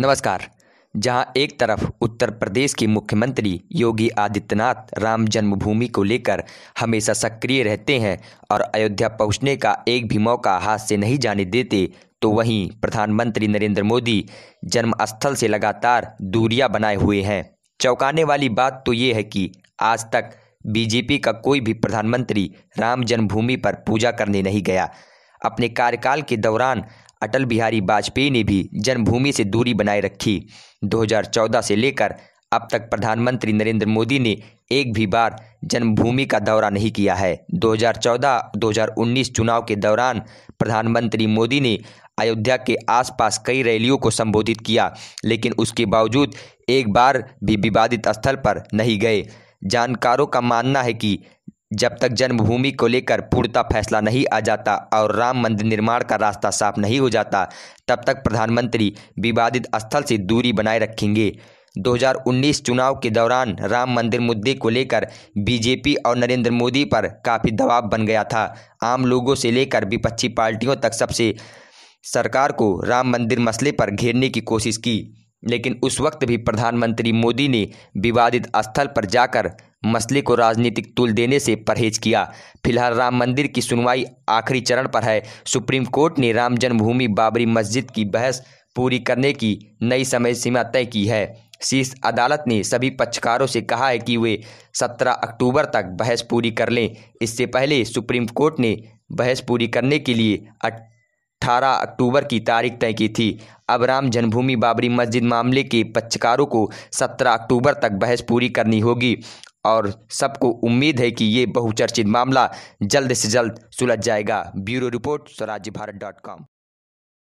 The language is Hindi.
नमस्कार जहां एक तरफ उत्तर प्रदेश के मुख्यमंत्री योगी आदित्यनाथ राम जन्मभूमि को लेकर हमेशा सक्रिय रहते हैं और अयोध्या पहुंचने का एक भी मौका हाथ से नहीं जाने देते तो वहीं प्रधानमंत्री नरेंद्र मोदी जन्मस्थल से लगातार दूरियां बनाए हुए हैं चौंकाने वाली बात तो ये है कि आज तक बीजेपी का कोई भी प्रधानमंत्री राम जन्मभूमि पर पूजा करने नहीं गया अपने कार्यकाल के दौरान अटल बिहारी वाजपेयी ने भी जन्मभूमि से दूरी बनाए रखी 2014 से लेकर अब तक प्रधानमंत्री नरेंद्र मोदी ने एक भी बार जन्मभूमि का दौरा नहीं किया है 2014-2019 चुनाव के दौरान प्रधानमंत्री मोदी ने अयोध्या के आसपास कई रैलियों को संबोधित किया लेकिन उसके बावजूद एक बार भी विवादित स्थल पर नहीं गए जानकारों का मानना है कि जब तक जन्मभूमि को लेकर पूर्णता फैसला नहीं आ जाता और राम मंदिर निर्माण का रास्ता साफ नहीं हो जाता तब तक प्रधानमंत्री विवादित स्थल से दूरी बनाए रखेंगे 2019 चुनाव के दौरान राम मंदिर मुद्दे को लेकर बीजेपी और नरेंद्र मोदी पर काफ़ी दबाव बन गया था आम लोगों से लेकर विपक्षी पार्टियों तक सबसे सरकार को राम मंदिर मसले पर घेरने की कोशिश की लेकिन उस वक्त भी प्रधानमंत्री मोदी ने विवादित स्थल पर जाकर मसले को राजनीतिक तुल देने से परहेज किया फिलहाल राम मंदिर की सुनवाई आखिरी चरण पर है सुप्रीम कोर्ट ने राम जन्मभूमि बाबरी मस्जिद की बहस पूरी करने की नई समय सीमा तय की है शीर्ष अदालत ने सभी पक्षकारों से कहा है कि वे 17 अक्टूबर तक बहस पूरी कर लें इससे पहले सुप्रीम कोर्ट ने बहस पूरी करने के लिए 18 अक्टूबर की तारीख तय की थी अब राम जन्मभूमि बाबरी मस्जिद मामले के पक्षकारों को 17 अक्टूबर तक बहस पूरी करनी होगी और सबको उम्मीद है कि ये बहुचर्चित मामला जल्द से जल्द सुलझ जाएगा ब्यूरो रिपोर्ट स्वराज्य भारत डॉट कॉम